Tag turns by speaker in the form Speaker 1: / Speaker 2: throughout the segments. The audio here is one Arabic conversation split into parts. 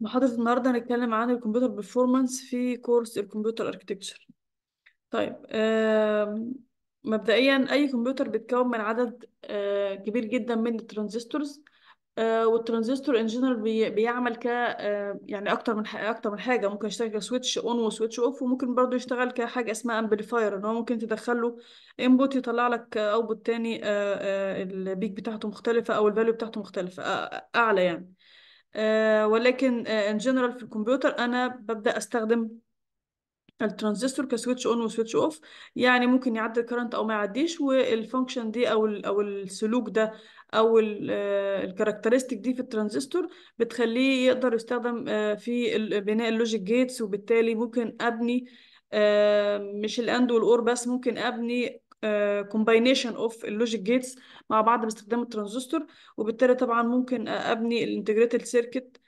Speaker 1: محاضرة النهاردة هنتكلم عن الكمبيوتر بيرفورمانس في كورس الكمبيوتر اركتكتشر طيب مبدئيا أي كمبيوتر بيتكون من عدد آه، كبير جدا من الترانزستورز آه، والترانزستور ان جنرال بيعمل ك آه، يعني اكتر من اكتر من حاجه ممكن يشتغل كسويتش اون وسويتش اوف وممكن برضه يشتغل كحاجه اسمها امبليفاير ان هو ممكن تدخل له انبوت يطلع لك اوتبوت تاني البيك بتاعته مختلفه او الفاليو بتاعته مختلفه اعلى يعني آه، ولكن ان آه، جنرال في الكمبيوتر انا ببدا استخدم الترانزستور كسويتش اون وسويتش اوف يعني ممكن يعدي الكرنت او ما يعديش والفانكشن دي او او السلوك ده او الكاركترستيك آه، دي في الترانزستور بتخليه يقدر يستخدم في بناء اللوجيك جيتس وبالتالي ممكن ابني مش الاند والاور بس ممكن ابني كومباينيشن آه، اوف اللوجيك جيتس مع بعض باستخدام الترانزستور وبالتالي طبعا ممكن ابني الانتجريتد آه، سيركت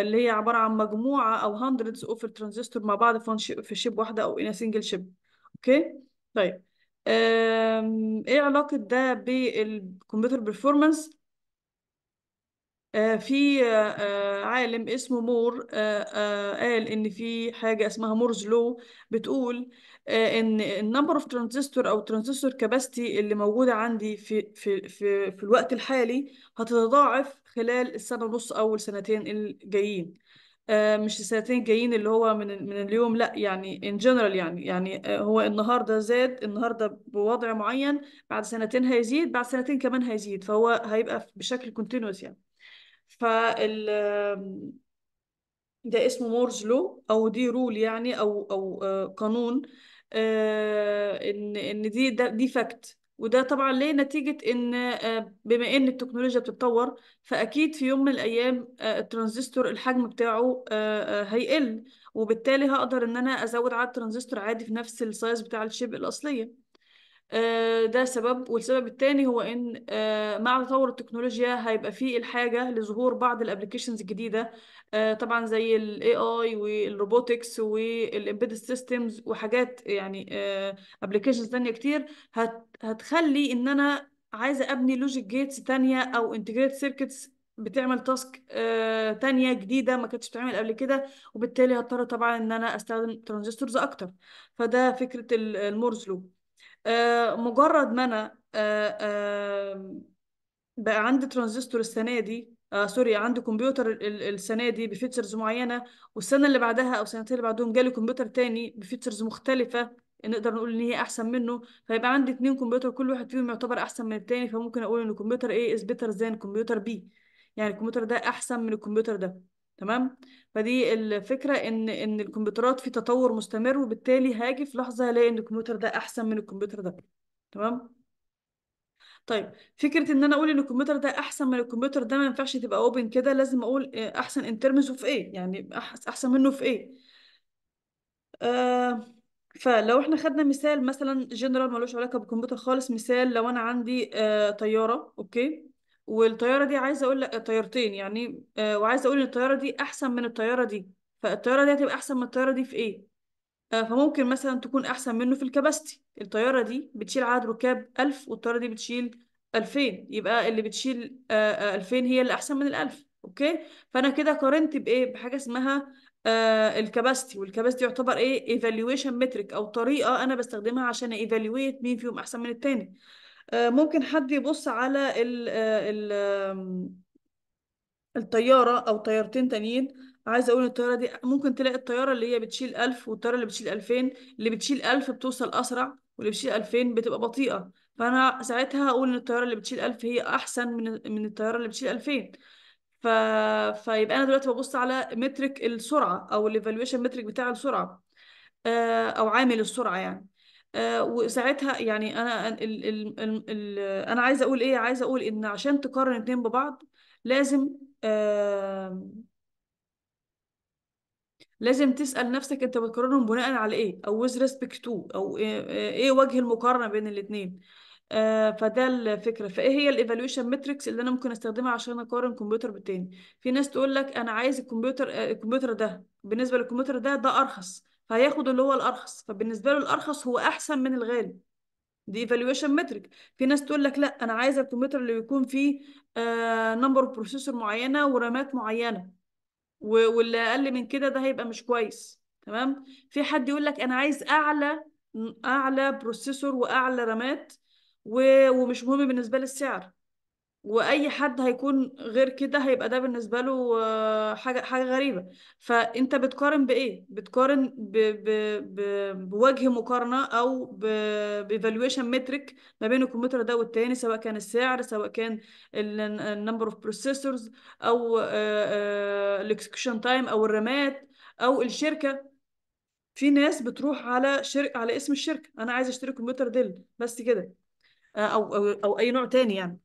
Speaker 1: اللي هي عباره عن مجموعه او هندردز اوف الترانزستور مع بعض في شيب واحده او ان سنجل شيب اوكي طيب ايه علاقه ده بالكمبيوتر بيرفورمانس آه، في آه، آه، عالم اسمه مور قال ان في حاجه اسمها مورز لو بتقول ان النمبر اوف ترانزستور او ترانزستور كاباستي اللي موجوده عندي في في في في الوقت الحالي هتتضاعف خلال السنه ونص او السنتين الجايين مش السنتين الجايين اللي هو من من اليوم لا يعني ان جنرال يعني يعني هو النهارده زاد النهارده بوضع معين بعد سنتين هيزيد بعد سنتين كمان هيزيد فهو هيبقى بشكل كونتينوس يعني فال ده اسمه مورز لو او دي رول يعني او او آه، قانون آه، ان ان دي دي فاكت وده طبعا ليه نتيجة ان آه، بما ان التكنولوجيا بتتطور فاكيد في يوم من الايام الترانزستور الحجم بتاعه هيقل وبالتالي هقدر ان انا ازود عدد ترانزستور عادي في نفس السايز بتاع الشيب الاصلية آه، ده سبب والسبب التاني هو ان آه، مع تطور التكنولوجيا هيبقى في الحاجه لظهور بعض الابلكيشنز الجديده آه، طبعا زي الاي اي والروبوتكس والامبيدد سيستمز وحاجات يعني ابلكيشنز تانية كتير هتخلي ان انا عايزه ابني لوجيك جيتس تانية او انتجريت سيركتس بتعمل تاسك تانية جديدة ما كانتش بتعمل قبل كده وبالتالي هضطر طبعا ان انا استخدم ترانزستورز اكتر فده فكرة المورز لوب آه، مجرد ما انا آه، آه، بقى عندي ترانزستور السنه دي آه سوري عندي كمبيوتر السنه دي بفيتشرز معينه والسنه اللي بعدها او السنتين اللي بعدهم جالي كمبيوتر تاني بفيتشرز مختلفه نقدر نقول ان هي احسن منه فيبقى عندي اتنين كمبيوتر كل واحد فيهم يعتبر احسن من التاني فممكن اقول ان كمبيوتر ايه از بيتر ذان كمبيوتر بي يعني الكمبيوتر ده احسن من الكمبيوتر ده تمام فدي الفكره ان ان الكمبيوترات في تطور مستمر وبالتالي هاجي في لحظه هلاقي ان الكمبيوتر ده احسن من الكمبيوتر ده تمام طيب فكره ان انا اقول ان الكمبيوتر ده احسن من الكمبيوتر ده ما ينفعش تبقى اوبن كده لازم اقول آه، احسن ان ترمز اوف ايه يعني احسن منه في ايه آه فلو احنا خدنا مثال مثلا جنرال ملوش علاقه بالكمبيوتر خالص مثال لو انا عندي آه طياره اوكي والطيارة دي عايزة أقول لك طيارتين يعني آه، وعايزة أقول إن الطيارة دي أحسن من الطيارة دي فالطيارة دي هتبقى أحسن من الطيارة دي في إيه؟ آه، فممكن مثلا تكون أحسن منه في الكباستي الطيارة دي بتشيل عدد ركاب 1000 والطيارة دي بتشيل 2000 يبقى اللي بتشيل 2000 آه، هي اللي أحسن من الألف أوكي فأنا كده قارنت بإيه؟ بحاجة اسمها الكباستي والكباستي يعتبر ايه ايفالويشن متريك او طريقه انا بستخدمها عشان ايفالويت مين فيهم احسن من التاني آه، ممكن حد يبص على ال آه، الـ الطيارة أو طيارتين تانيين عايزة أقول الطيارة دي ممكن تلاقي الطيارة اللي هي بتشيل ألف والطيارة اللي بتشيل ألفين اللي بتشيل ألف بتوصل أسرع واللي بتشيل ألفين بتبقى بطيئة فأنا ساعتها أقول إن الطيارة اللي بتشيل ألف هي أحسن من من الطيارة اللي بتشيل ألفين ف... فيبقى أنا دلوقتي ببص على مترك السرعة أو الإيفالويشن مترك بتاع السرعة آه، أو عامل السرعة يعني آه، وساعتها يعني انا الـ الـ الـ الـ انا عايزه اقول ايه عايزه اقول ان عشان تقارن اتنين ببعض لازم آه، لازم تسال نفسك انت بتقارنهم بناء على ايه او with respect to او ايه, إيه وجه المقارنه بين الاتنين آه، فده الفكره فايه هي الايفالويشن ماتريكس اللي انا ممكن استخدمها عشان اقارن كمبيوتر بالتاني في ناس تقول لك انا عايز الكمبيوتر الكمبيوتر ده بالنسبه للكمبيوتر ده ده ارخص فهياخد اللي هو الارخص فبالنسبه له الارخص هو احسن من الغالي دي ايفالويشن مترك في ناس تقول لك لا انا عايزه الكمبيوتر اللي يكون فيه نمبر اوف بروسيسور معينه ورامات معينه واللي اقل من كده ده هيبقى مش كويس تمام في حد يقول لك انا عايز اعلى اعلى بروسيسور واعلى رامات ومش مهم بالنسبه لي السعر واي حد هيكون غير كده هيبقى ده بالنسبه له آه، حاجه حاجه غريبه فانت بتقارن بايه بتقارن ب... ب... ب... بوجه مقارنه او بايفالويشن متريك ما بين الكمبيوتر ده والتاني سواء كان السعر سواء كان النمبر اوف بروسيسورز او آه، آه، الاكسكيوشن تايم او الرامات او الشركه في ناس بتروح على شرك على اسم الشركه انا عايز اشتري كمبيوتر ديل بس كده او او, أو اي نوع تاني يعني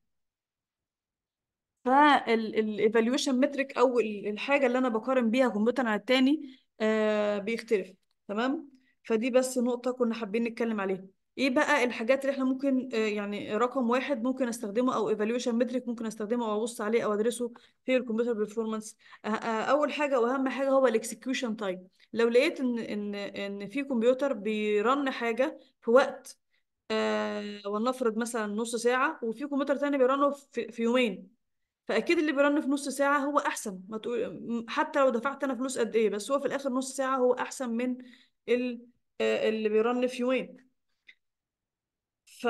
Speaker 1: فالايفالويشن متريك او الحاجه اللي انا بقارن بيها كمبيوتر عن التاني آه بيختلف تمام فدي بس نقطه كنا حابين نتكلم عليها ايه بقى الحاجات اللي احنا ممكن آه، يعني رقم واحد ممكن استخدمه او ايفالويشن متريك ممكن استخدمه او ابص عليه او ادرسه في الكمبيوتر بيرفورمانس آه، آه، اول حاجه واهم حاجه هو الاكسكيوشن تايم لو لقيت ان ان ان في كمبيوتر بيرن حاجه في وقت ولنفرض مثلا نص ساعه وفي كمبيوتر تاني بيرنه في يومين فاكيد اللي بيرن في نص ساعه هو احسن ما تقول حتى لو دفعت انا فلوس قد ايه بس هو في الاخر نص ساعه هو احسن من آه، اللي بيرن في يومين ف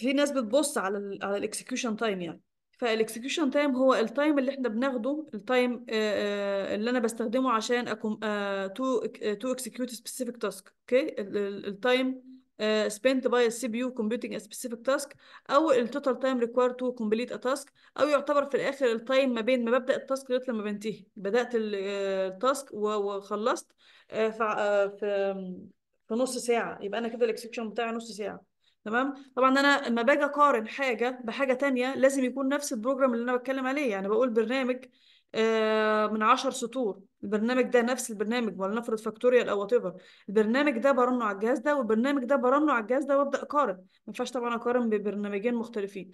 Speaker 1: في ناس بتبص على الـ على الاكسكيوشن تايم يعني فالاكسكيوشن تايم هو التايم اللي احنا بناخده التايم آه، آه، اللي انا بستخدمه عشان اكون تو تو اكسكيوت سبيسيفيك تاسك اوكي التايم آه، spent by a CPU computing a specific task أو ال total time required to complete a task أو يعتبر في الآخر التايم ما بين ما ببدأ التاسك لغاية لما بنتهي بدأت التاسك آه، وخلصت آه، في في نص ساعة يبقى أنا كده الإكسبشن بتاعي نص ساعة تمام طبعا انا لما باجي اقارن حاجه بحاجه تانية لازم يكون نفس البروجرام اللي انا بتكلم عليه يعني بقول برنامج آه، من عشر سطور البرنامج ده نفس البرنامج ولنفرض فاكتوريال او وات ايفر البرنامج ده برنه على الجهاز ده والبرنامج ده برنه على الجهاز ده وابدا اقارن ما ينفعش طبعا اقارن ببرنامجين مختلفين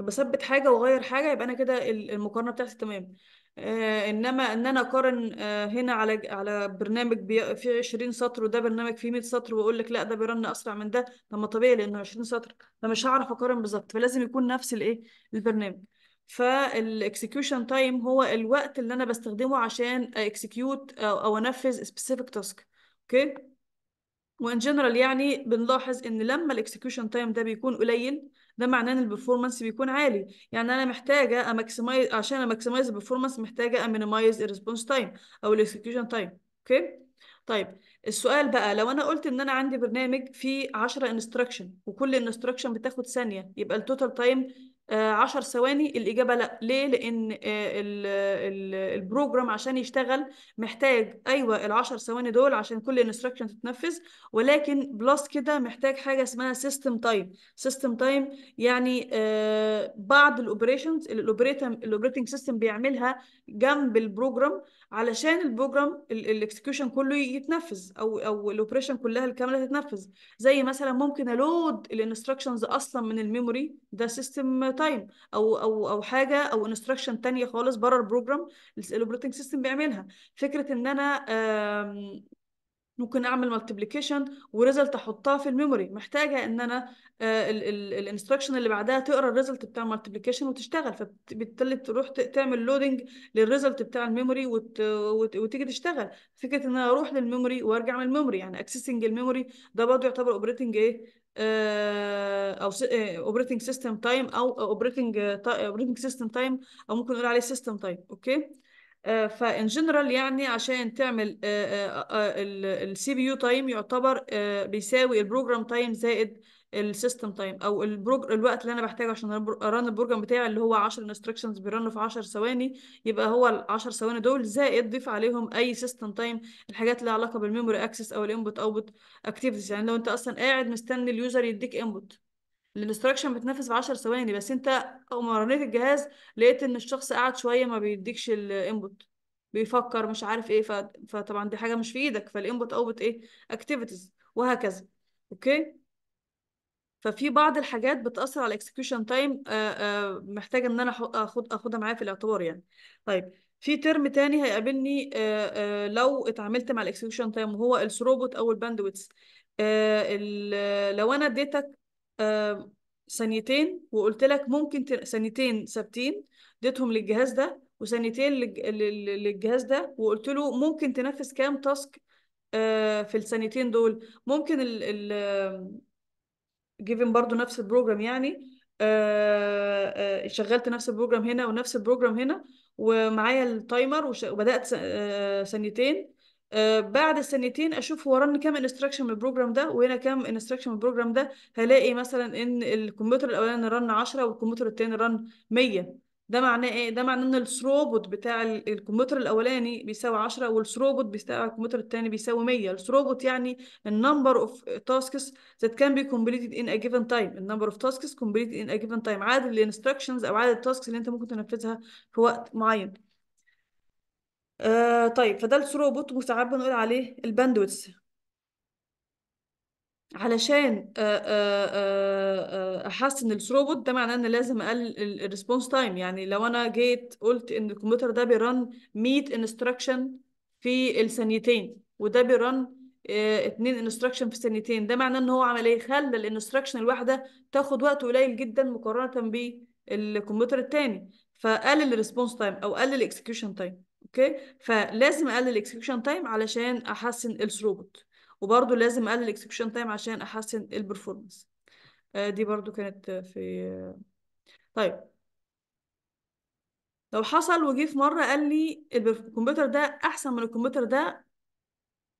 Speaker 1: بثبت حاجه واغير حاجه يبقى انا كده المقارنه بتاعتي تمام آه، انما ان انا اقارن آه، هنا على على برنامج فيه 20 سطر وده برنامج فيه 100 سطر واقول لك لا ده بيرن اسرع من ده طب ما طبيعي لانه 20 سطر فمش هعرف اقارن بالظبط فلازم يكون نفس الايه البرنامج فالاكسكيوشن تايم هو الوقت اللي انا بستخدمه عشان اكسكيوت او انفذ سبيسيفيك تاسك اوكي وان جنرال يعني بنلاحظ ان لما الاكسكيوشن تايم ده بيكون قليل ده معناه ان البرفورمانس بيكون عالي يعني انا محتاجه اماكسمايز عشان اماكسمايز البرفورمانس محتاجه امينيمايز الريسبونس تايم او الاكسكيوشن تايم اوكي طيب السؤال بقى لو انا قلت ان انا عندي برنامج فيه 10 انستراكشن وكل انستراكشن بتاخد ثانيه يبقى التوتال تايم 10 آه، ثواني الإجابة لا ليه؟ لأن آه، البروجرام عشان يشتغل محتاج أيوة العشر ثواني دول عشان كل الانستراكشن تتنفذ ولكن بلس كده محتاج حاجة اسمها سيستم تايم سيستم تايم يعني آه، بعض الاوبريشنز اللي الاوبريتنج سيستم بيعملها جنب البروجرام علشان البروجرام الاكسكيوشن كله يتنفذ او او الاوبريشن كلها الكامله تتنفذ زي مثلا ممكن الود الانستراكشنز اصلا من الميموري ده سيستم تايم او او او حاجه او انستراكشن تانية خالص بره البروجرام الاوبريتنج سيستم بيعملها فكره ان انا ممكن اعمل مالتيبليكيشن وريزلت احطها في الميموري محتاجه ان انا آه، الانستركشن اللي بعدها تقرا الريزلت بتاع المالتيبليكيشن وتشتغل فبالتالي تروح تعمل لودنج للريزلت بتاع الميموري وتيجي تشتغل فكره ان انا اروح للميموري وارجع من الميموري يعني اكسسنج الميموري ده برضه يعتبر اوبريتنج ايه آه، او اوبريتنج سيستم تايم او اوبريتنج اوبريتنج سيستم تايم او ممكن نقول عليه سيستم تايم اوكي آه، فان جنرال يعني عشان تعمل السي بي يو تايم يعتبر آه، بيساوي البروجرام تايم زائد السيستم تايم او البروج... الوقت اللي انا بحتاجه عشان ارن البروجرام بتاعي اللي هو 10 انستركشنز بيرنوا في 10 ثواني يبقى هو ال 10 ثواني دول زائد ضيف عليهم اي سيستم تايم الحاجات اللي علاقه بالميموري اكسس او الانبوت اوتبوت اكتيفيتيز يعني لو انت اصلا قاعد مستني اليوزر يديك انبوت الانستراكشن بتنفذ في 10 ثواني بس انت مرنيت الجهاز لقيت ان الشخص قاعد شويه ما بيديكش الانبوت بيفكر مش عارف ايه ف... فطبعا دي حاجه مش في ايدك فالانبوت اوبوت ايه اكتيفيتيز وهكذا اوكي ففي بعض الحاجات بتاثر على الاكسكيوشن آه، آه، تايم محتاجه ان انا اخد اخدها معايا في الاعتبار يعني طيب في ترم تاني هيقابلني آه، لو اتعاملت مع الاكسكيوشن تايم وهو الثروبوت او الباندويتس لو انا اديتك ثانيتين وقلت لك ممكن ت... ثانيتين ثابتين اديتهم للجهاز ده وثانيتين للجهاز ده وقلت له ممكن تنفذ كام تاسك آه، في الثانيتين دول ممكن ال ال جيفن برضه نفس البروجرام يعني آه، آه، شغلت نفس البروجرام هنا ونفس البروجرام هنا ومعايا التايمر وبدات ثانيتين آه، بعد سنتين اشوف رن كام انستراكشن من البروجرام ده وهنا كام انستراكشن من البروجرام ده هلاقي مثلا ان الكمبيوتر الاولاني رن 10 والكمبيوتر الثاني رن 100 ده معناه ايه ده معناه ان الثروبوت بتاع الكمبيوتر الاولاني بيساوي 10 والثروبوت بتاع الكمبيوتر الثاني بيساوي 100 الثروبوت يعني النمبر اوف تاسكس that can be completed in a given time النمبر اوف تاسكس completed in a given time عدد الانستراكشنز او عدد التاسكس اللي انت ممكن تنفذها في وقت معين آه طيب فده الثروبوت وساعات بنقول عليه الباندويتس علشان آه آه, آه،, آه، احسن الثروبوت ده معناه ان لازم اقلل الريسبونس تايم يعني لو انا جيت قلت ان الكمبيوتر ده بيرن 100 انستراكشن في الثانيتين وده بيرن آه، اتنين انستراكشن في الثانيتين ده معناه ان هو عمل ايه خلى الانستراكشن الواحده تاخد وقت قليل جدا مقارنه بالكمبيوتر التاني فقلل الريسبونس تايم او قلل الاكسكيوشن تايم اوكي فلازم اقلل الاكسكيوشن تايم علشان احسن الثروبوت وبرده لازم اقلل الاكسكيوشن تايم عشان احسن البرفورمانس آه، دي برضو كانت في طيب لو حصل وجي في مره قال لي الكمبيوتر ده احسن من الكمبيوتر ده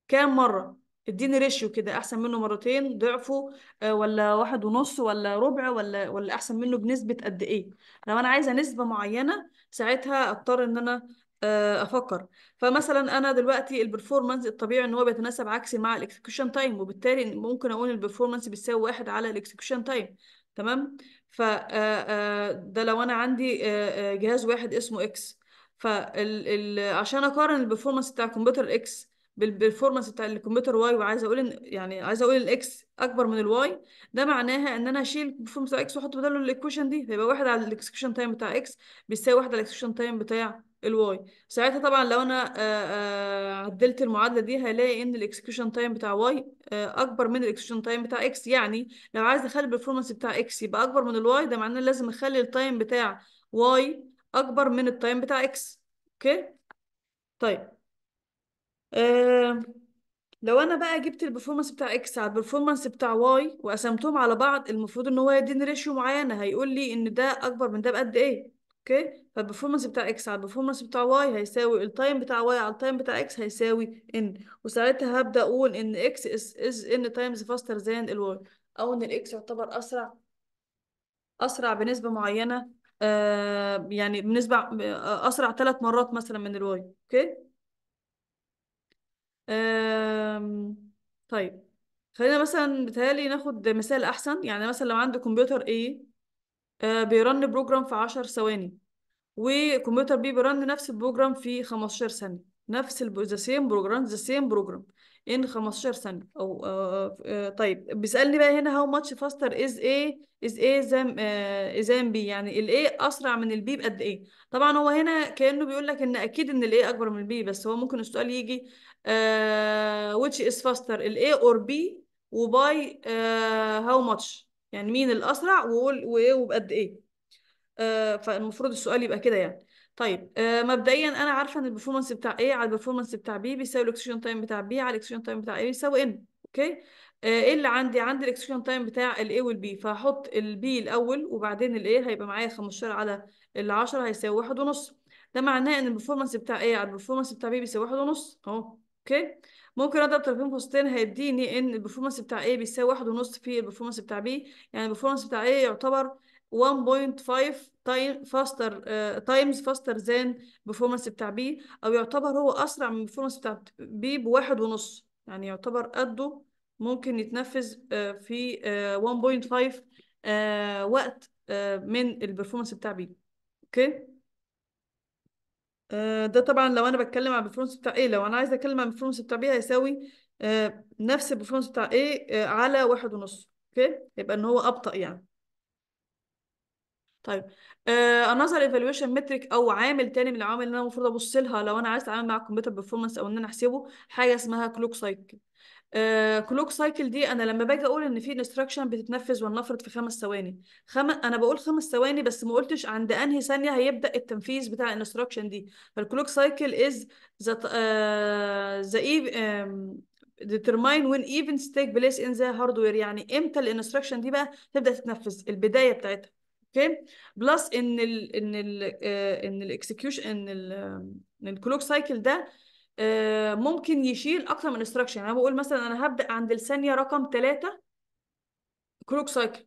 Speaker 1: كام مره اديني ريشيو كده احسن منه مرتين ضعفه آه، ولا واحد ونص ولا ربع ولا ولا احسن منه بنسبه قد ايه لو انا عايزه نسبه معينه ساعتها اضطر ان انا آه، افكر فمثلا انا دلوقتي البرفورمانس الطبيعي ان هو بيتناسب عكسي مع الاكسكيوشن تايم وبالتالي ممكن اقول البرفورمانس بيساوي واحد على الاكسكيوشن تايم تمام ف آه، آه، ده لو انا عندي جهاز واحد اسمه اكس فعشان اقارن البرفورمانس بتاع الكمبيوتر اكس بالبرفورمانس بتاع الكمبيوتر واي وعايزه اقول يعني عايزه اقول الاكس اكبر من الواي ده معناها ان انا هشيل البرفورمانس بتاع اكس واحط بداله الايكويشن دي فيبقى واحد على الاكسكيوشن تايم بتاع اكس بيساوي واحد على الاكسكيوشن تايم بتاع الواي ساعتها طبعا لو انا آه، آه، عدلت المعادله دي هلاقي ان الاكسكيوشن تايم بتاع واي آه، اكبر من الاكسكيوشن تايم بتاع اكس يعني لو عايز اخلي البرفورمانس بتاع اكس يبقى اكبر من الواي ده معناه لازم اخلي التايم بتاع واي اكبر من التايم بتاع اكس اوكي طيب آه لو انا بقى جبت البرفورمانس بتاع اكس على البرفورمانس بتاع واي وقسمتهم على بعض المفروض ان هو يديني ريشيو معينه هيقول لي ان ده اكبر من ده بقد ايه اوكي فالبرفورمانس بتاع اكس على البرفورمانس بتاع واي هيساوي التايم بتاع واي على التايم بتاع اكس هيساوي ان وساعتها هبدا اقول ان اكس از ان تايمز فاستر ذان الواي او ان الاكس يعتبر اسرع اسرع بنسبه معينه آه يعني بنسبه آه، اسرع ثلاث مرات مثلا من الواي اوكي طيب خلينا مثلا بتهيألي ناخد مثال أحسن يعني مثلا لو عندي كمبيوتر A آه، بيرن بروجرام في عشر ثواني وكمبيوتر B بيرن نفس البروجرام في خمستاشر ثانية نفس ذا سيم بروجرام ذا سيم بروجرام ان 15 ثانية أو آه، آه، طيب بيسألني بقى هنا how much faster is A is A than آه than B يعني ال A أسرع من ال B بقد إيه؟ طبعا هو هنا كأنه بيقول لك إن أكيد إن ال A أكبر من ال B بس هو ممكن السؤال يجي ويتش آه، which is faster ال A or B وباي هاو how much يعني مين الأسرع وقول وإيه وبقد إيه؟ آه فالمفروض السؤال يبقى كده يعني طيب آه، مبدئيا انا عارفه ان البرفورمانس بتاع A على البرفورمانس بتاع B بيساوي الاكسجين تايم بتاع B على الاكسجين تايم بتاع A بيساوي N اوكي آه، ايه اللي عندي عندي الاكسجين تايم بتاع الاي والبي فهحط البي الاول وبعدين الاي هيبقى معايا 15 على ال 10 هيساوي واحد ونص ده معناه ان البرفورمانس بتاع ايه على البرفورمانس بتاع بي بيساوي واحد ونص اهو اوكي ممكن اضرب طرفين قوسين هيديني ان البرفورمانس بتاع ايه بيساوي واحد ونص في البرفورمانس بتاع بي يعني البرفورمانس بتاع ايه يعتبر 1.5 تايم طيب فاستر آه، تايمز فاستر ذان performance بتاع بي او يعتبر هو اسرع من performance بتاع بي بواحد ونص يعني يعتبر قده ممكن يتنفذ آه، في 1.5 آه، وقت من البرفورمانس بتاع بي اوكي ده طبعا لو انا بتكلم على البرفورمانس بتاع ايه لو انا عايزه اتكلم على البرفورمانس بتاع بي هيساوي نفس البرفورمانس بتاع ايه على واحد ونص اوكي يبقى ان هو ابطا يعني طيب انذر ايفالويشن متريك او عامل تاني من العوامل اللي انا المفروض ابص لها لو انا عايز اتعامل مع الكمبيوتر بيرفورمانس او ان انا احسبه حاجه اسمها كلوك سايكل كلوك سايكل دي انا لما باجي اقول ان في انستراكشن بتتنفذ ولنفرض في خمس ثواني خم... انا بقول خمس ثواني بس ما قلتش عند انهي ثانيه هيبدا التنفيذ بتاع الانستراكشن دي فالكلوك سايكل از ذا ذا ديترماين وين when تيك بليس ان ذا هاردوير يعني امتى الانستراكشن دي بقى تبدا تتنفذ البدايه بتاعتها اوكي بلس ان الـ ان الـ ان الاكسكيوشن ان الـ ان الكلوك سايكل ده eh, ممكن يشيل اكتر من انستراكشن انا بقول مثلا انا هبدا عند الثانيه رقم ثلاثة كلوك سايكل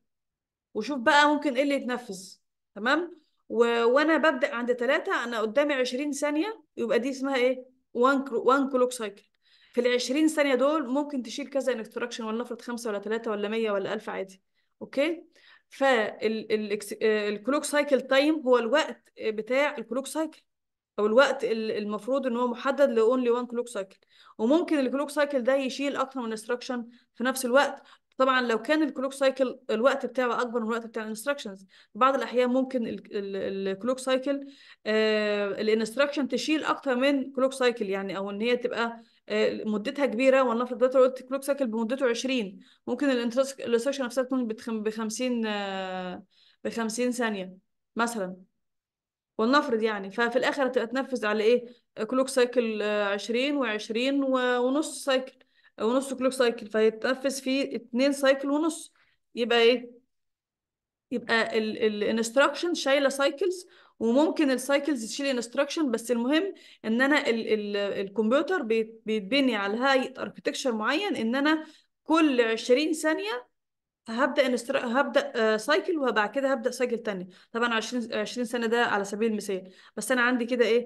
Speaker 1: وشوف بقى ممكن ايه اللي يتنفذ تمام و... وانا ببدا عند ثلاثة انا قدامي 20 ثانيه يبقى دي اسمها ايه 1 1 كلوك سايكل في ال 20 ثانيه دول ممكن تشيل كذا انستراكشن ولا نفرض خمسه ولا ثلاثه ولا 100 ولا 1000 عادي اوكي فالكلوك سايكل تايم هو الوقت بتاع الكلوك سايكل او الوقت المفروض ان هو محدد لاونلي وان كلوك سايكل وممكن الكلوك سايكل ده يشيل اكتر من انستراكشن في نفس الوقت طبعا لو كان الكلوك سايكل الوقت بتاعه اكبر من الوقت بتاع الانستراكشنز بعض الاحيان ممكن الكلوك سايكل الانستراكشن تشيل اكتر من كلوك سايكل يعني او ان هي تبقى آه، مدتها كبيره ولنفرض دلوقتي قلت كلوك سايكل بمدته 20 ممكن الانترسكشن نفسها تكون ب 50 ب 50 ثانيه مثلا ولنفرض يعني ففي الاخر هتبقى تنفذ على ايه كلوك سايكل 20 و20 ونص سايكل آه، ونص كلوك سايكل فهيتنفذ في 2 سايكل ونص يبقى ايه يبقى الانستراكشن شايله سايكلز وممكن السايكلز تشيل انستراكشن بس المهم ان انا الكمبيوتر بيتبني على هيئه اركتكشر معين ان انا كل 20 ثانيه هبدا هبدا سايكل آه، وبعد كده هبدا سايكل ثاني طبعا 20 20 سنه ده على سبيل المثال بس انا عندي كده ايه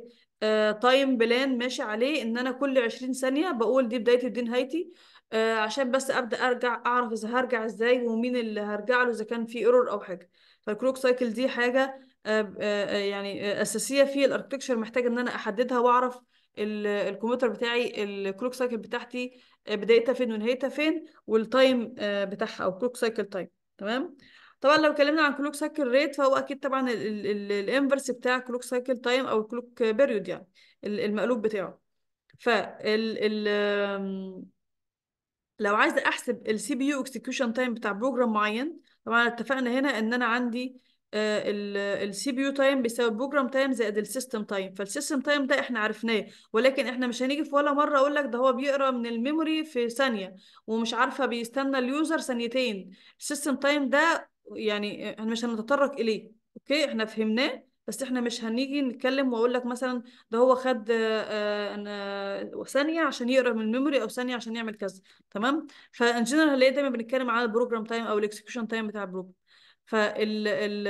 Speaker 1: تايم آه، بلان ماشي عليه ان انا كل 20 ثانيه بقول دي بدايتي ودي نهايتي آه، عشان بس ابدا ارجع اعرف اذا هرجع ازاي ومين اللي هرجع له اذا كان في ايرور او حاجه فالكلوك سايكل دي حاجه آه، آه، آه، يعني اساسيه في الاركتكشر محتاجه ان انا احددها واعرف الكمبيوتر بتاعي الكلوك سايكل بتاعتي بدايتها فين ونهايتها فين والتايم بتاعها او كلوك سايكل تايم تمام طبعا لو اتكلمنا عن كلوك سايكل ريت فهو اكيد طبعا الانفرس بتاع كلوك سايكل تايم او الكلوك بيريود يعني المقلوب بتاعه فال لو عايزه احسب السي بي يو اكسكيوشن تايم بتاع بروجرام معين طبعا اتفقنا هنا ان انا عندي آه، السي بي يو تايم بيساوي البروجرام تايم زائد السيستم تايم فالسيستم تايم ده احنا عرفناه ولكن احنا مش هنيجي في ولا مره اقول لك ده هو بيقرا من الميموري في ثانيه ومش عارفه بيستنى اليوزر ثانيتين السيستم تايم ده يعني احنا مش هنتطرق اليه اوكي احنا فهمناه بس احنا مش هنيجي نتكلم واقول لك مثلا ده هو خد آه، آه، ثانيه عشان يقرا من الميموري او ثانيه عشان يعمل كذا تمام فان جنرال هنلاقي دايما بنتكلم على البروجرام تايم او الاكسكيوشن تايم بتاع البروجرام فال ال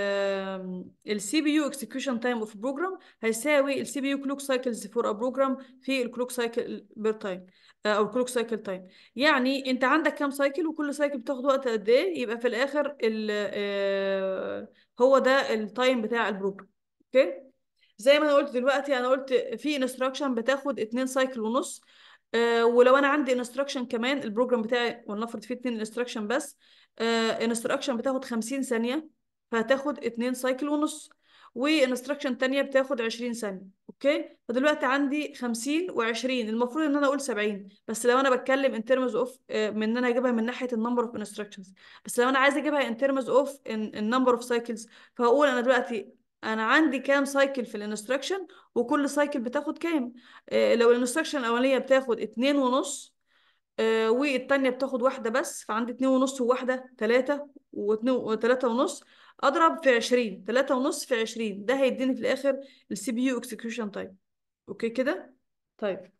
Speaker 1: السي بي يو اكسكيوشن تايم اوف بروجرام هيساوي السي بي يو كلوك سايكلز فور ا بروجرام في الكلوك سايكل بير تايم او كلوك سايكل تايم يعني انت عندك كام سايكل وكل سايكل بتاخد وقت قد ايه يبقى في الاخر ال آه، هو ده التايم بتاع البروجرام اوكي زي ما انا قلت دلوقتي انا قلت في انستراكشن بتاخد اتنين سايكل ونص آه، ولو انا عندي انستراكشن كمان البروجرام بتاعي ولنفرض فيه اتنين انستراكشن بس انستراكشن آه، بتاخد 50 ثانيه فهتاخد 2 سايكل ونص وانستراكشن ثانيه بتاخد 20 ثانية، اوكي؟ فدلوقتي عندي 50 و20 المفروض ان انا اقول 70 بس لو انا بتكلم ان ترمز اوف من ان انا اجيبها من ناحية النمبر اوف انستراكشنز، بس لو انا عايز اجيبها ان ترمز اوف النمبر اوف سايكلز فهقول انا دلوقتي انا عندي كام سايكل في الانستراكشن وكل سايكل بتاخد كام؟ آه، لو الانستراكشن الاولانية بتاخد 2 ونص آه، والتانية بتاخد واحدة بس فعندي اتنين ونص وواحدة تلاتة واتنين وتلاتة ونص أضرب في عشرين تلاتة ونص في عشرين ده هيديني في الآخر الـ CPU execution time أوكي كده؟ طيب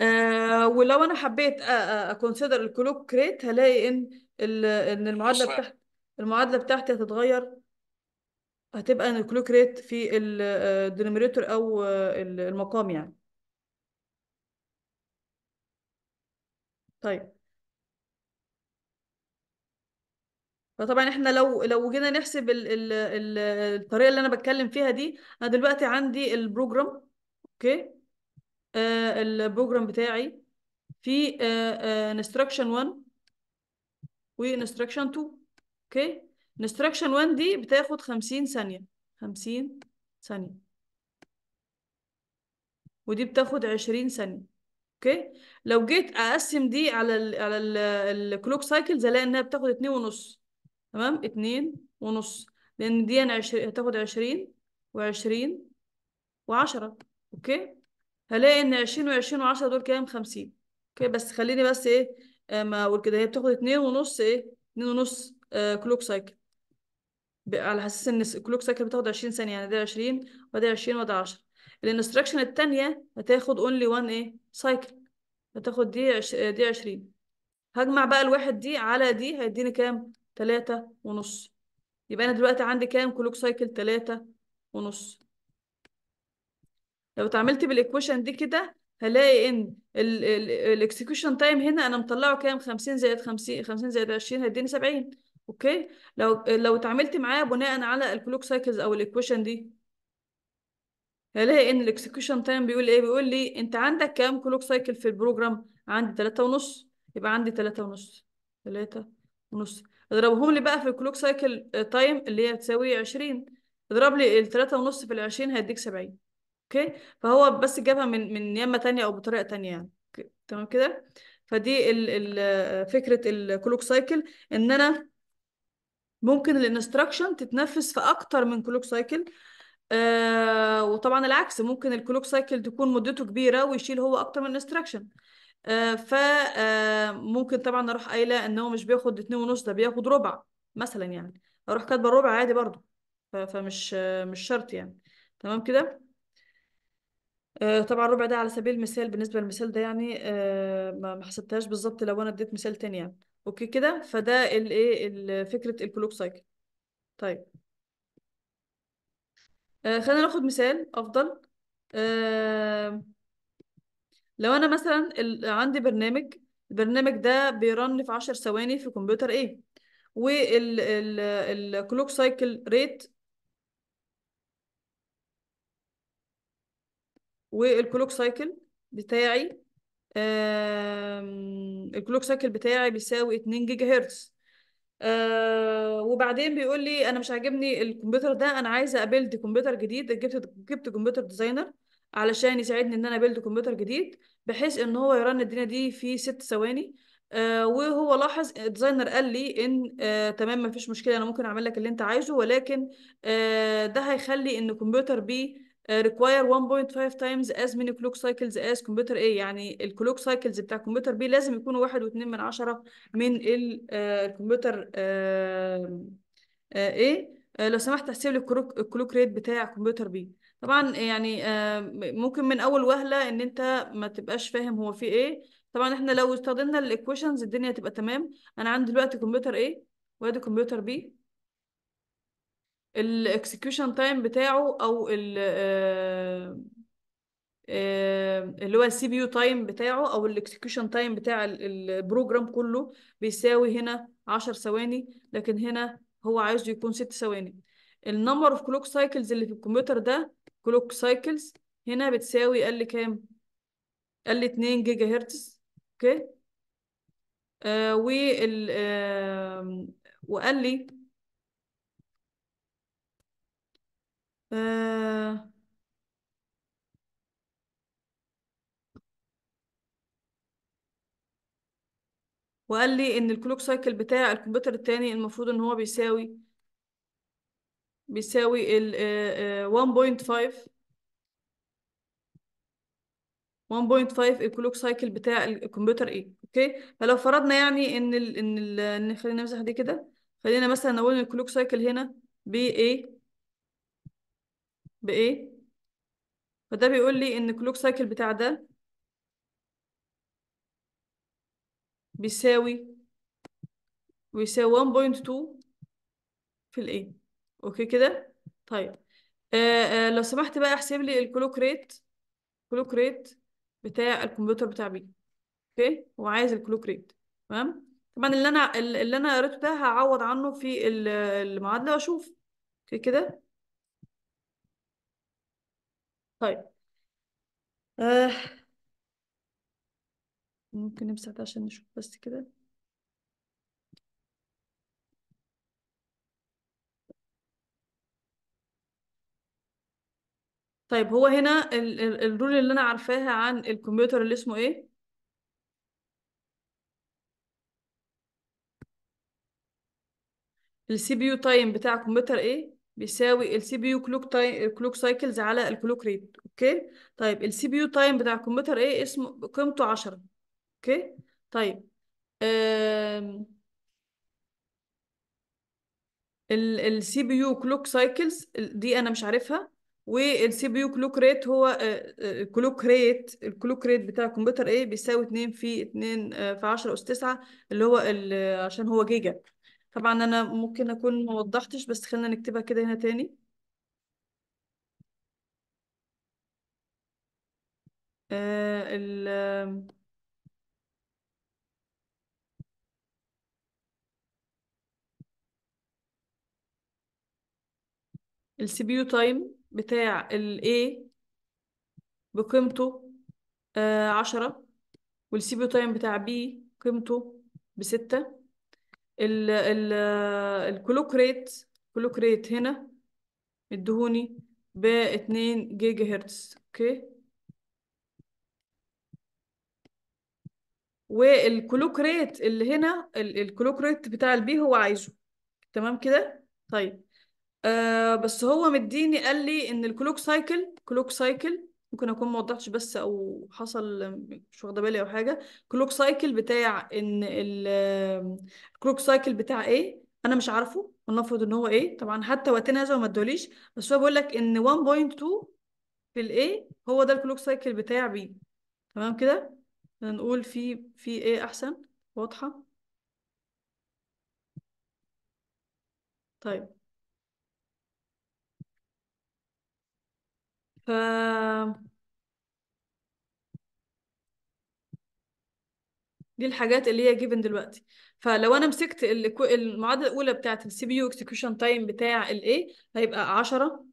Speaker 1: آه ولو أنا حبيت أكونسيدر الكلوك ريت هلاقي إن إن المعادلة بتاعتي المعادلة بتاعتي هتتغير هتبقى إن الكلوك ريت في آه، denominator أو آه، المقام يعني طيب فطبعا احنا لو لو جينا نحسب الـ الـ الـ الطريقه اللي انا بتكلم فيها دي انا دلوقتي عندي البروجرام اوكي آه البروجرام بتاعي في انستراكشن آه، آه، instruction 1 و instruction 2 اوكي instruction 1 دي بتاخد 50 ثانيه 50 ثانيه ودي بتاخد 20 ثانيه اوكي لو جيت اقسم دي على الـ على الكلوك سايكلز الاقي انها بتاخد اتنين ونص تمام اتنين ونص لان دي انا يعني عشر... هتاخد عشرين وعشرين وعشرة اوكي هلاقي ان عشرين وعشرين وعشرة دول كام خمسين اوكي بس خليني بس ايه آه، ما اقول كده هي بتاخد اتنين ونص ايه اتنين ونص آه كلوك سايكل على اساس ان الكلوك سايكل بتاخد عشرين ثانية يعني ده عشرين وده عشرين وده عشرة الانستراكشن التانية هتاخد اونلي 1 ايه سايكل هتاخد دي عش... دي 20 هجمع بقى الواحد دي على دي هيديني كام تلاتة ونص يبقى انا دلوقتي عندي كام كلوك سايكل تلاتة ونص لو اتعاملت بالايكويشن دي كده هلاقي ان الاكسكيوشن تايم هنا انا مطلعه كام 50 زائد 50 50 زائد 20 هيديني 70 اوكي لو لو اتعاملت معاه بناء على الكلوك سايكلز او الايكويشن دي هلاقي ان الاكسكيوشن تايم بيقول ايه بيقول لي انت عندك كام كلوك سايكل في البروجرام عندي 3 ونص يبقى عندي 3 ونص 3 ونص اضربهم لي بقى في الكلوك سايكل تايم اللي هي تساوي 20 اضرب لي ال 3 ونص في ال 20 هيديك 70 اوكي فهو بس جابها من من يمه ثانيه او بطريقه ثانيه يعني تمام كده فدي ال ال فكره الكلوك سايكل ان انا ممكن الانستراكشن تتنفس في اكتر من كلوك سايكل آه، وطبعا العكس ممكن الكلوك سايكل تكون مدته كبيره ويشيل هو اكتر من انستراكشن آه فممكن آه، طبعا اروح قايله ان هو مش بياخد اتنين ونص ده بياخد ربع مثلا يعني اروح كاتبه الربع عادي برضو فمش آه، مش شرط يعني تمام كده طبعا الربع ده على سبيل المثال بالنسبه للمثال ده يعني ما حسبتهاش بالظبط لو انا اديت مثال تاني يعني اوكي كده فده الايه فكره الكلوك سايكل طيب آه خلينا ناخد مثال افضل آه لو انا مثلا عندي برنامج البرنامج ده بيرن في عشر ثواني في كمبيوتر ايه والكلوك سايكل ريت والكلوك سايكل بتاعي الكلوك سايكل بتاعي بيساوي 2 جيجا هرتز آه، وبعدين بيقول لي انا مش عاجبني الكمبيوتر ده انا عايزه ابيلد كمبيوتر جديد جبت جبت كمبيوتر ديزاينر علشان يساعدني ان انا ابيلد كمبيوتر جديد بحيث ان هو يرن الدنيا دي في ست ثواني آه، وهو لاحظ الديزاينر قال لي ان تمام آه، تمام مفيش مشكله انا ممكن اعمل لك اللي انت عايزه ولكن ده هيخلي ان كمبيوتر بي آه، require 1.5 times as many clock cycles as كمبيوتر A يعني الكلوك سايكلز بتاع كمبيوتر B لازم يكونوا 1.2 من 10 من الكمبيوتر آه، آه، A لو سمحت احسب لي الكلوك ريت بتاع كمبيوتر B طبعا يعني ممكن من اول وهله ان انت ما تبقاش فاهم هو في ايه طبعا احنا لو استخدمنا الايكويشنز الدنيا تبقى تمام انا عندي دلوقتي كمبيوتر A وادي كمبيوتر B الاكسكيوشن تايم بتاعه او ال آه، آه، اللي هو السي بي يو تايم بتاعه او الاكسكيوشن تايم بتاع البروجرام كله بيساوي هنا 10 ثواني لكن هنا هو عايزه يكون 6 ثواني النمبر اوف كلوك سايكلز اللي في الكمبيوتر ده كلوك سايكلز هنا بتساوي قال لي كام قال لي 2 جيجا هرتز اوكي آه وال آه وقال لي آه وقال لي ان الكلوك سايكل بتاع الكمبيوتر التاني المفروض ان هو بيساوي بيساوي ال 1.5 آه، 1.5 آه، الكلوك سايكل بتاع الكمبيوتر ايه اوكي فلو فرضنا يعني ان ال ان ال خلينا نمسح دي كده خلينا مثلا نقول ان الكلوك سايكل هنا ب ايه بايه فده بيقول لي ان كلوك سايكل بتاع ده بيساوي بيساوي 1.2 في الايه اوكي كده طيب آآ آه، آآ آه، لو سمحت بقى احسب لي الكلوك ريت كلوك ريت بتاع الكمبيوتر بتاع بي اوكي هو عايز الكلوك ريت تمام طبعا اللي انا اللي انا قريته ده هعوض عنه في المعادله واشوف اوكي كده طيب آه. ممكن نمسح ده عشان نشوف بس كده طيب هو هنا الرول اللي انا عارفاها عن الكمبيوتر اللي اسمه ايه السي بي يو تايم بتاع الكمبيوتر ايه بيساوي السي بي يو كلوك تايم كلوك سايكلز على الكلوك ريت اوكي طيب السي بي يو تايم بتاع الكمبيوتر ايه اسمه قيمته 10 اوكي طيب ال السي بي يو كلوك سايكلز دي انا مش عارفها والسي بي يو كلوك ريت هو الكلوك ريت الكلوك ريت بتاع الكمبيوتر ايه بيساوي 2 في 2 آه، في 10 اس 9 اللي هو عشان هو جيجا طبعا انا ممكن اكون ما وضحتش بس خلينا نكتبها كده هنا تاني آه ال السي بي يو تايم بتاع ال A بقيمته آه، عشرة والسي بي يو تايم بتاع B قيمته بستة ال ال الكلوكريت كلوكريت هنا الدهوني ب 2 جيجا هرتز اوكي والكلوكريت اللي هنا الكلوكريت بتاع البي هو عايزه تمام كده طيب آه بس هو مديني قال لي ان الكلوك سايكل كلوك سايكل ممكن اكون ما وضحتش بس او حصل مش واخده بالي او حاجه كلوك سايكل بتاع ان الكلوك سايكل بتاع ايه انا مش عارفه ونفرض ان هو ايه طبعا حتى وقتنا هذا ما ادوليش بس هو بيقول لك ان 1.2 في الايه هو ده الكلوك سايكل بتاع بي تمام كده نقول في في ايه احسن واضحه طيب ف دي الحاجات اللي هي جيفن دلوقتي فلو انا مسكت المعادله الاولى بتاعه السي بي يو اكسكيوشن تايم بتاع الاي هيبقى 10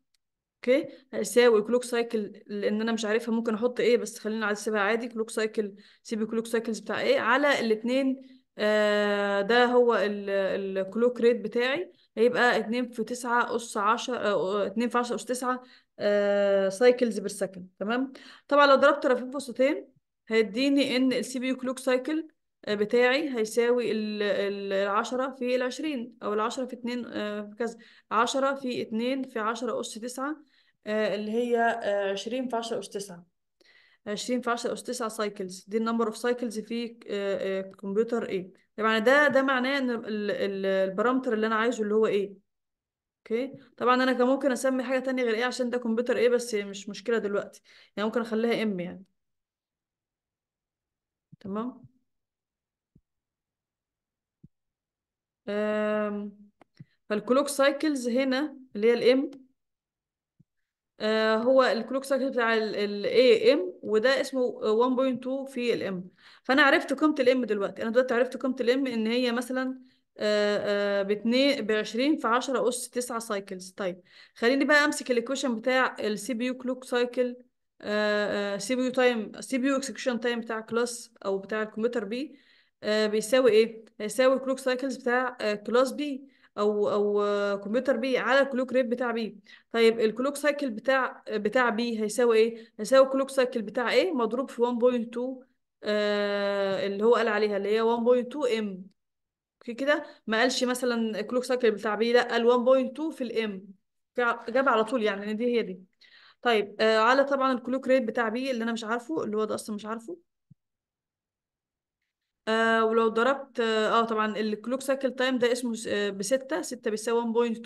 Speaker 1: اوكي هيساوي كلوك سايكل لان انا مش عارفها ممكن احط ايه بس خلينا اسيبها عادي كلوك سايكل سي بي كلوك سايكلز بتاع ايه على الاثنين آه ده هو الكلوك ريت بتاعي هيبقى 2 في 9 أس 10 2 في 10 أس 9 سايكلز بير سكند تمام طبعا لو ضربت رفيف وسطين هيديني ان السي بي يو كلوك سايكل بتاعي هيساوي ال 10 في ال 20 او ال 10 في 2 آه، في كذا 10 في 2 في 10 اس 9 اللي هي 20 آه، في 10 اس 9 20 في 10 اس 9 سايكلز دي النمبر اوف سايكلز في آه، كمبيوتر ايه يعني طبعا ده ده معناه ان البارامتر اللي انا عايزه اللي هو ايه اوكي طبعا انا كان ممكن اسمي حاجه تانية غير ايه عشان ده كمبيوتر ايه بس مش مشكله دلوقتي يعني ممكن اخليها ام يعني تمام امم فالكلوك سايكلز هنا اللي هي الام آه، هو الكلوك سايكل بتاع الاي ام وده اسمه 1.2 في الام فانا عرفت قيمه الام دلوقتي انا دلوقتي عرفت قيمه الام ان هي مثلا آه، آه، باتنين بعشرين في عشرة أس تسعة سايكلز طيب خليني بقى أمسك الإيكويشن بتاع السي بي يو كلوك سايكل سي بي يو تايم سي بي يو اكسكيوشن تايم بتاع كلاس أو بتاع الكمبيوتر آه، بي بيساوي إيه؟ هيساوي كلوك سايكلز بتاع كلاس بي او او كمبيوتر بي على الكلوك ريت بتاع بي طيب الكلوك سايكل بتاع بتاع بي هيساوي ايه هيساوي الكلوك سايكل بتاع ايه مضروب في 1.2 اللي هو قال عليها اللي هي 1.2 ام كده ما قالش مثلا كلوك سايكل بتاع بي لا قال 1.2 في الام جاب على طول يعني دي هي دي طيب آه على طبعا الكلوك ريت بتاع بي اللي انا مش عارفه اللي هو ده اصلا مش عارفه آه ولو ضربت اه, آه طبعا الكلوك سايكل تايم ده اسمه آه بستة ستة بيساوي 1.2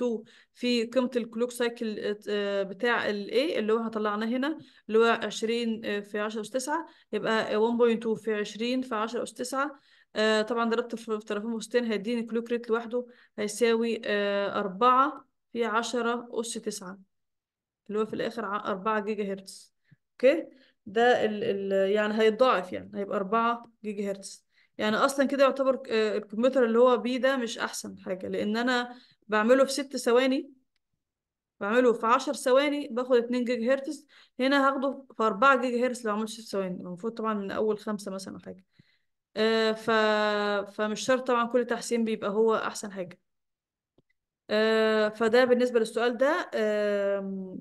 Speaker 1: في قيمة الكلوك سايكل آه،, آه بتاع ال A اللي هو هطلعناه هنا اللي هو 20 آه، في 10 أس 9 يبقى 1.2 في 20 في 10 أس 9 آه طبعا ضربت في طرفين قوسين هيديني كلوك ريت لوحده هيساوي آه 4 في 10 أس 9 اللي هو في الآخر 4 جيجا هرتز أوكي ده ال ال يعني هيتضاعف يعني هيبقى 4 جيجا هرتز يعني اصلا كده يعتبر آه، الكمبيوتر اللي هو بيه ده مش احسن حاجه لان انا بعمله في ست ثواني بعمله في 10 ثواني باخد 2 جيجا هرتز هنا هاخده في 4 جيجا هرتز لو عملت 6 ثواني المفروض طبعا من اول خمسة مثلا او حاجه آه ف... فمش شرط طبعا كل تحسين بيبقى هو احسن حاجه آه فده بالنسبه للسؤال ده آه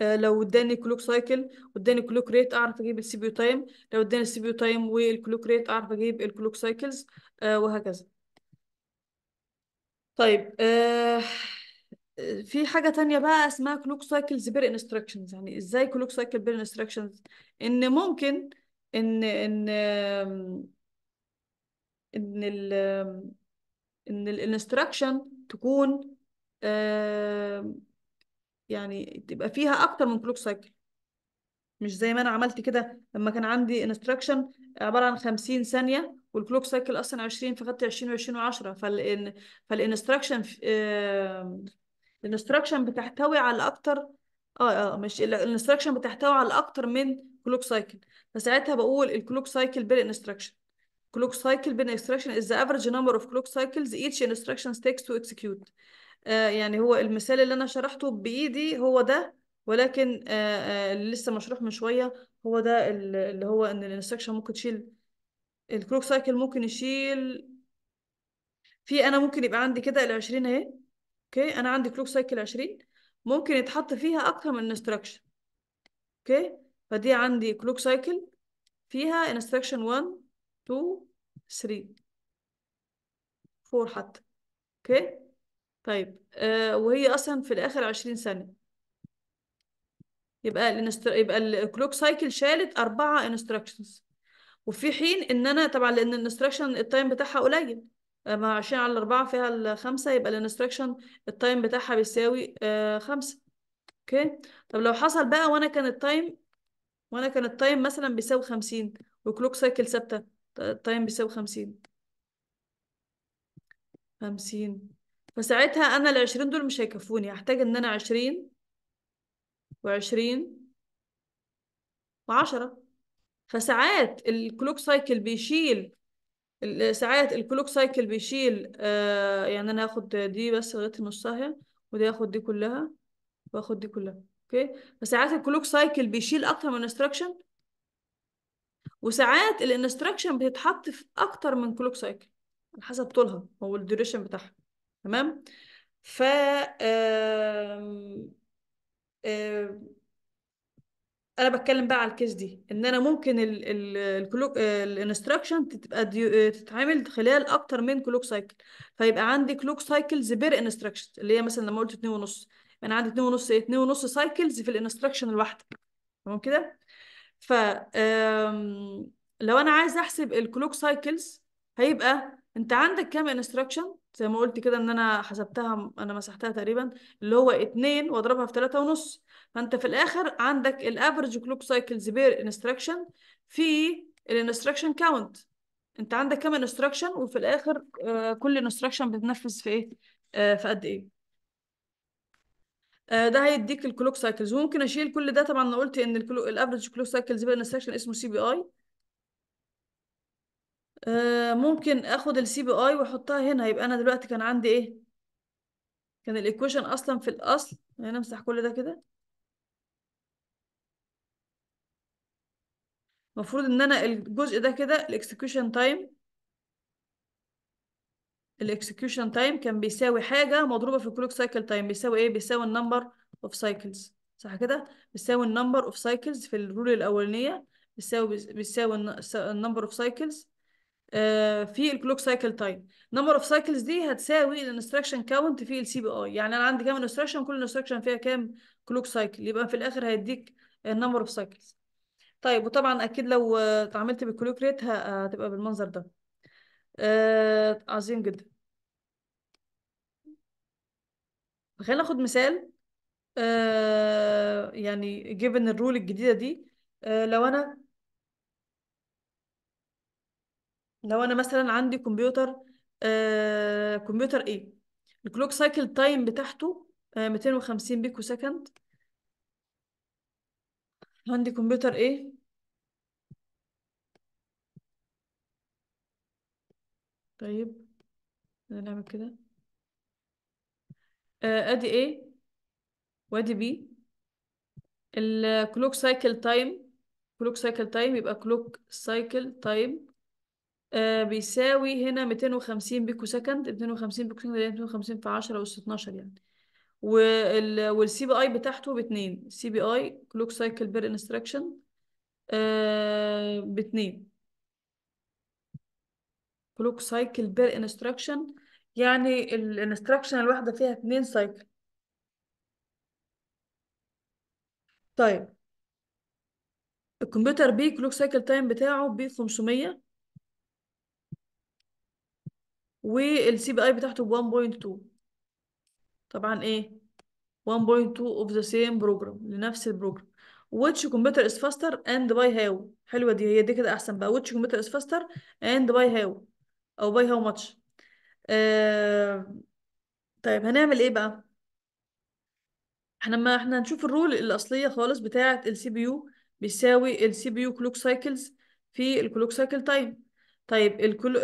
Speaker 1: آه، لو اداني كلوك سايكل واداني كلوك ريت اعرف اجيب السي بي يو تايم لو اداني السي بي يو تايم والكلوك ريت اعرف اجيب الكلوك سايكلز آه، وهكذا طيب آه، في حاجة تانية بقى اسمها كلوك سايكلز بير انستراكشنز يعني ازاي كلوك سايكل بير انستراكشنز ان ممكن ان ان ان ال ان الانستراكشن تكون يعني تبقى فيها اكتر من كلوك سايكل مش زي ما انا عملت كده لما كان عندي انستراكشن عباره عن 50 ثانيه والكلوك سايكل اصلا 20 فخدت 20 و20 و10 فالإن... فالانستراكشن آه... الانستراكشن بتحتوي على اكتر اه اه مش الانستراكشن بتحتوي على اكتر من كلوك سايكل فساعتها بقول الكلوك سايكل بير انستراكشن كلوك سايكل بين انستراكشن از افريج نمبر اوف كلوك سايكلز ايتش انستراكشن تيكس تو اكسكيوت آه، يعني هو المثال اللي انا شرحته بايدي هو ده ولكن آه، آه، اللي لسه مشروح من شويه هو ده اللي هو ان الانستراكشن ممكن تشيل الكروك سايكل ممكن يشيل في انا ممكن يبقى عندي كده ال 20 اهي اوكي انا عندي كروك سايكل 20 ممكن يتحط فيها اكتر من انستراكشن اوكي فدي عندي كلوك سايكل فيها انستراكشن 1 2 3 4 حتى اوكي طيب آه وهي اصلا في الاخر 20 سنه يبقى الانستر... يبقى الكلوك سايكل شالت اربعه انستراكشنز وفي حين ان انا طبعا لان الانستراكشن التايم بتاعها قليل آه، ما 20 على 4 فيها الخمسه يبقى الانستراكشن التايم بتاعها بيساوي آه، خمسه اوكي طب لو حصل بقى وانا كان التايم وانا كان التايم مثلا بيساوي 50 وكلوك سايكل ثابته التايم بيساوي 50 50 فساعتها انا ال 20 دول مش هيكفوني هحتاج ان انا 20 و20 و10 فساعات الكلوك سايكل بيشيل ساعات الكلوك سايكل بيشيل آه يعني انا هاخد دي بس لغايه نصها هي يعني، ودي هاخد دي كلها واخد دي كلها اوكي فساعات الكلوك سايكل بيشيل اكتر من انستراكشن وساعات الانستراكشن بتتحط في اكتر من كلوك سايكل على حسب طولها او الديوريشن بتاعها تمام ف انا بتكلم بقى على الكيس دي ان انا ممكن الانستراكشن تبقى تتعمل خلال اكتر من كلوك سايكل فيبقى عندي كلوك سايكلز بير انستراكشن اللي هي مثلا لما قلت 2 ونص انا عندي 2 ونص ايه 2 ونص سايكلز في الانستراكشن الواحده تمام كده ف لو انا عايز احسب الكلوك سايكلز هيبقى انت عندك كام انستراكشن زي ما قلت كده ان انا حسبتها انا مسحتها تقريبا اللي هو اتنين واضربها في تلاتة ونص فانت في الاخر عندك الافرج كلوك سايكلز بير انستراكشن في الانستراكشن كاونت انت عندك كام انستراكشن وفي الاخر آه، كل انستراكشن بتنفذ في ايه آه، في قد ايه آه، ده هيديك الكلوك سايكلز وممكن اشيل كل ده طبعا انا قلت ان الافرج كلوك سايكلز بير انستراكشن اسمه سي بي اي آه، ممكن اخد السي بي اي واحطها هنا يبقى انا دلوقتي كان عندي ايه كان الايكويشن اصلا في الاصل هنا يعني امسح كل ده كده المفروض ان انا الجزء ده كده الاكسكيوشن تايم الاكسكيوشن تايم كان بيساوي حاجه مضروبه في الكلوك سايكل تايم بيساوي ايه بيساوي النمبر اوف سايكلز صح كده بيساوي النمبر اوف سايكلز في الرول الاولانيه بيساوي بيساوي النمبر اوف سايكلز آه، في الكلوك سايكل تايم نمبر اوف سايكلز دي هتساوي الانستراكشن كاونت في السي بي اي يعني انا عندي كام انستراكشن كل انستراكشن فيها كام كلوك سايكل يبقى في الاخر هيديك النمبر اوف سايكلز طيب وطبعا اكيد لو اتعاملت بالكلوك ريت هتبقى بالمنظر ده آه عظيم جدا خلينا ناخد مثال آه يعني جيفن الرول الجديده دي آه لو انا لو انا مثلا عندي كمبيوتر آه كمبيوتر ايه الكلوك سايكل تايم بتاعته آه 250 بيكو سكند عندي كمبيوتر ايه طيب نعمل كده آه ادي ايه وادي بي الكلوك سايكل تايم كلوك سايكل تايم يبقى كلوك سايكل تايم آه بيساوي هنا 250 بيكو سكند 250 بيكو سكند 250 يعني في 10 أس 12 يعني والسي بي اي بتاعته باتنين سي بي اي كلوك سايكل بير انستراكشن باتنين كلوك سايكل بير انستراكشن يعني الانستراكشن الواحدة فيها اتنين سايكل طيب الكمبيوتر بي كلوك سايكل تايم بتاعه بي 500 والسي بي اي بتاعته ب 1.2 طبعا ايه 1.2 of the same program لنفس البروجرام which computer is faster and by how حلوه دي هي دي كده احسن بقى which computer is faster and by how او by how much آه... طيب هنعمل ايه بقى احنا ما احنا هنشوف الرول الاصليه خالص بتاعه السي بي يو بيساوي السي بي يو كلوك سايكلز في الكلوك سايكل تايم طيب الكل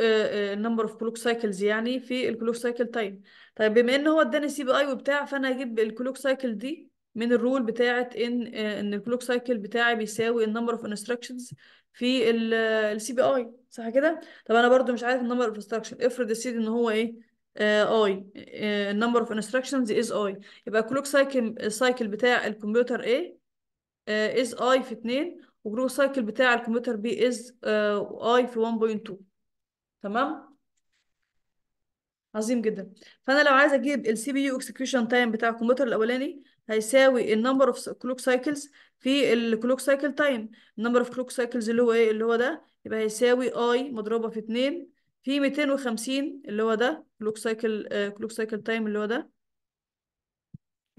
Speaker 1: نمبر اوف كلوك سايكلز يعني في الكلوك سايكل تايم طيب بما ان هو اداني سي بي اي وبتاع فانا هجيب الكلوك سايكل دي من الرول بتاعه ان آه، ان الكلوك سايكل بتاعي بيساوي النمبر اوف انستراكشنز في السي بي اي صح كده طب انا برضو مش عارف النمبر اوف انستراكشن افرض السيد ان هو ايه اي النمبر اوف انستراكشنز از اي يبقى الكلوك سايكل سايكل بتاع الكمبيوتر ايه از اي في 2 وجرو سايكل بتاع الكمبيوتر بي از اي في 1.2 تمام عظيم جدا فانا لو عايز اجيب السي بي يو اكسكيوشن تايم بتاع الكمبيوتر الاولاني هيساوي النمبر اوف كلوك سايكلز في الكلوك سايكل تايم النمبر اوف كلوك سايكلز اللي هو ايه اللي هو ده يبقى هيساوي اي مضروبه في 2 في 250 اللي هو ده كلوك سايكل كلوك سايكل تايم اللي هو ده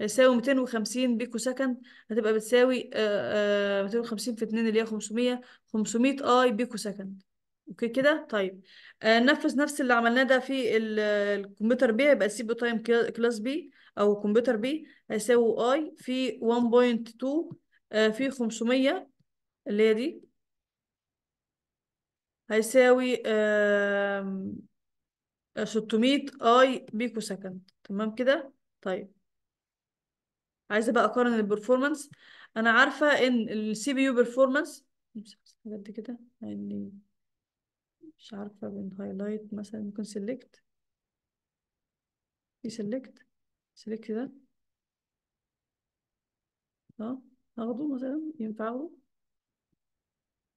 Speaker 1: يساوي 250 بيكو سكند هتبقى بتساوي 250 آه، آه، في 2 اللي هي 500 500 اي بيكو سكند اوكي كده طيب ننفذ آه، نفس اللي عملناه ده في الكمبيوتر بي يبقى سي بي تايم كلاس بي او كمبيوتر بي هيساوي اي في 1.2 في 500 اللي هي دي هيساوي 600 اي بيكو سكند تمام كده طيب عايزه بقى اقارن البرفورمانس انا عارفه ان السي بي يو برفورمانس قد كده يعني مش عارفه بين هايلايت مثلا ممكن سيلكت في سيلكت سيلكت ده اه هاخده مثلا ينفع اخده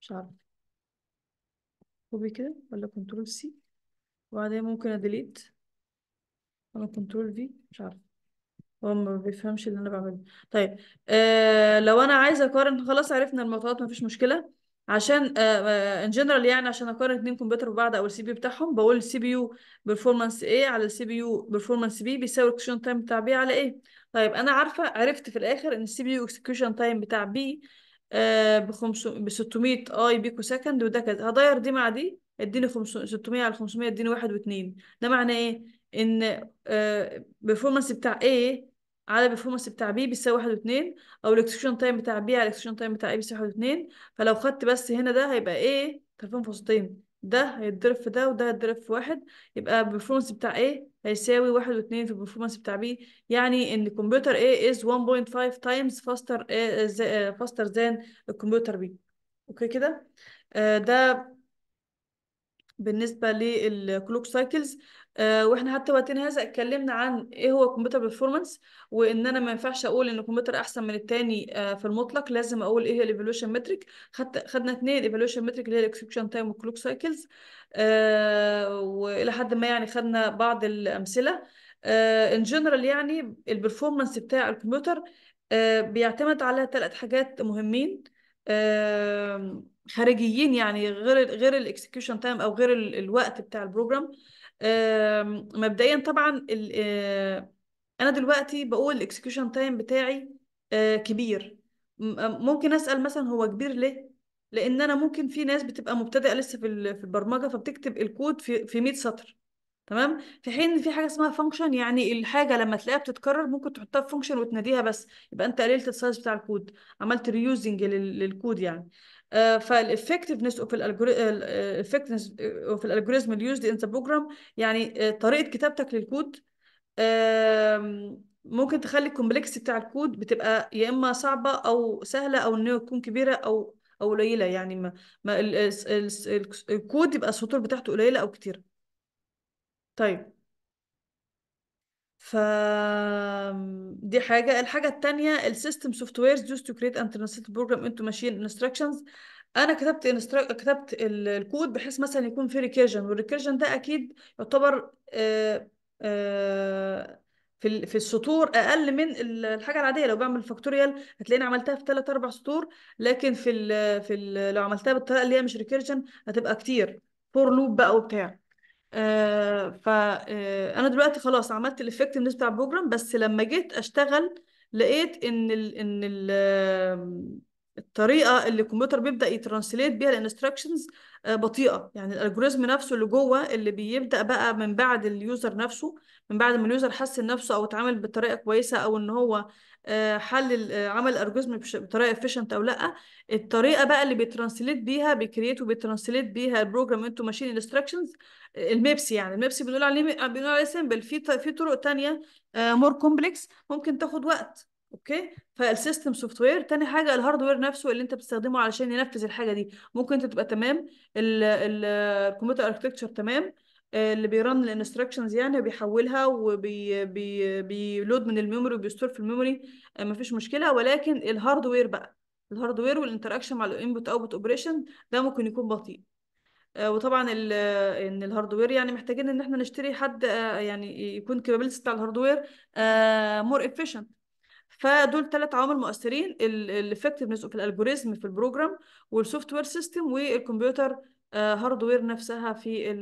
Speaker 1: مش عارفه كوبي كده ولا كنترول سي وبعدين ممكن اديليت ولا كنترول في مش عارفه هو ما بيفهمش اللي انا بعمله طيب آه لو انا عايزه اقارن خلاص عرفنا ما مفيش مشكله عشان ان آه، جنرال آه، يعني عشان اقارن اتنين كمبيوتر ببعض او السي بي بتاعهم بقول السي بي يو بيرفورمانس ايه على السي بي يو بيرفورمانس بي بيساوي الاكسكيوشن تايم بتاع بي على ايه طيب انا عارفه عرفت في الاخر ان السي بي يو اكسكيوشن تايم بتاع بي ب 600 اي بيكو سكند وده كذا هغير دي مع دي اديني 600 على 500 اديني 1 و2 ده معناه ايه ان البرفورمانس آه، بتاع ايه على البرفورمانس بتاع بي بيساوي واحد واتنين او الاكسكيوشن تايم بتاع بي على الاكسكيوشن تايم بتاع اي بيساوي واحد واتنين فلو خدت بس هنا ده هيبقى ايه طرفين فاصلتين ده هيتضرب في ده وده هيتضرب في واحد يبقى البرفورمانس بتاع A هيساوي واحد واتنين في البرفورمانس بتاع بي يعني ان الكمبيوتر A از 1.5 تايمز فاستر faster فاستر ذان الكمبيوتر بي اوكي كده آه ده بالنسبه للكلوك سايكلز آه، واحنا حتى وقتنا هذا اتكلمنا عن ايه هو الكمبيوتر بيرفورمانس وان انا ما ينفعش اقول ان الكمبيوتر احسن من التاني آه، في المطلق لازم اقول ايه هي الايفالويشن متريك خدت خدنا اثنين الايفالويشن متريك اللي هي الاكسبشن تايم والكلوك سايكلز والى حد ما يعني خدنا بعض الامثله ان آه، جنرال يعني البرفورمانس بتاع الكمبيوتر بيعتمد على ثلاث حاجات مهمين خارجيين يعني غير غير الاكسكيوشن تايم او غير الوقت بتاع البروجرام مبدئيا طبعا آه، انا دلوقتي بقول الاكسكيوشن تايم بتاعي آه، كبير آه، ممكن اسال مثلا هو كبير ليه لان انا ممكن في ناس بتبقى مبتدئه لسه في البرمجه فبتكتب الكود في في 100 سطر تمام في حين ان في حاجه اسمها فانكشن يعني الحاجه لما تلاقيها بتتكرر ممكن تحطها في فانكشن وتناديها بس يبقى انت قللت السايز بتاع الكود عملت ريوزنج للكود يعني آه، فالeffectiveness of آه، effectiveness of الالجوريزم used in the program يعني آه، طريقه كتابتك للكود ممكن تخلي الكومبلكس بتاع الكود بتبقى يا اما صعبه او سهله او ان تكون كبيره او او قليله يعني ما, ما الـ الكود يبقى السطور بتاعته قليله او كتيره طيب ف دي حاجه الحاجه التانية السيستم سوفت ويرز يوز تو كريت انترنسيت بروجرام انتو ماشين انستراكشنز انا كتبت كتبت الكود بحيث مثلا يكون في ريكيرجن والريكيرجن ده اكيد يعتبر آه، آه، في في السطور اقل من الحاجه العاديه لو بعمل فاكتوريال هتلاقيني عملتها في 3 4 سطور لكن في ال في لو عملتها بالطريقه اللي هي مش ريكيرجن هتبقى كتير فور لوب بقى وبتاع آه، فانا آه، دلوقتي خلاص عملت الافكتفنس بتاع البروجرام بس لما جيت اشتغل لقيت ان الـ ان الـ الطريقه اللي الكمبيوتر بيبدا يترانسليت بيها الانستراكشنز آه، بطيئه يعني الالجوريزم نفسه اللي جوه اللي بيبدا بقى من بعد اليوزر نفسه من بعد ما اليوزر حسن نفسه او اتعامل بطريقه كويسه او ان هو حل عمل الالجوريزم بطريقه افيشنت او لا الطريقه بقى اللي بيترانسليت بيها بيكريت وبيترانسليت بيها البروجرام انتو ماشين انستراكشنز الميبسي يعني الميبسي بنقول عليه بنقول عليه سيمبل في في طرق تانية مور آه، كومبلكس ممكن تاخد وقت اوكي فالسيستم سوفت وير تاني حاجه الهاردوير نفسه اللي انت بتستخدمه علشان ينفذ الحاجه دي ممكن انت تبقى تمام الكمبيوتر اركتكتشر تمام آه، اللي بيرن الانستراكشنز يعني بيحولها وبيلود من الميموري وبيستور في الميموري آه، مفيش مشكله ولكن الهاردوير بقى الهاردوير والانتراكشن مع الانبوت اوتبوت اوبريشن ده ممكن يكون بطيء آه، وطبعا آه، ان الهاردوير يعني محتاجين ان احنا نشتري حد آه، يعني يكون كابابيلتيز بتاع الهاردوير مور efficient فدول ثلاث عوامل مؤثرين الافكتفنس في الالجوريزم في البروجرام والسوفت وير سيستم والكمبيوتر هاردوير نفسها في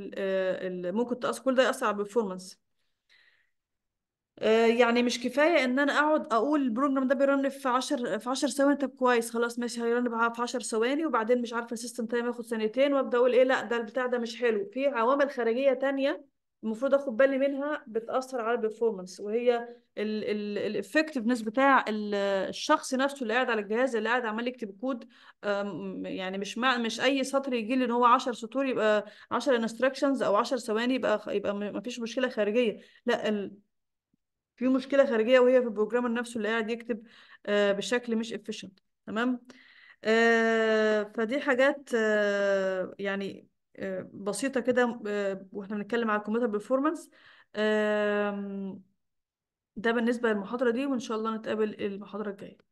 Speaker 1: ممكن تاثر كل ده ياثر على البرفورمانس آه، يعني مش كفايه ان انا اقعد اقول البروجرام ده بيرن في 10 في 10 ثواني طب كويس خلاص ماشي هيرن في 10 ثواني وبعدين مش عارفه السيستم تايم ياخد ثانيتين وابدا اقول ايه لا ده البتاع ده مش حلو في عوامل خارجيه ثانيه المفروض اخد بالي منها بتاثر على البرفورمانس وهي الافكتفنس بتاع الشخص نفسه اللي قاعد على الجهاز اللي قاعد عمال يكتب كود يعني مش مع مش اي سطر يجي لي ان هو 10 سطور يبقى 10 انستراكشنز او 10 ثواني يبقى يبقى ما فيش مشكله خارجيه لا في مشكله خارجيه وهي في البروجرامر نفسه اللي قاعد يكتب آه، بشكل مش efficient تمام آه، فدي حاجات آه، يعني بسيطه كده واحنا بنتكلم على الكمبيوتر بيرفورمانس ده بالنسبه للمحاضره دي وان شاء الله نتقابل المحاضره الجايه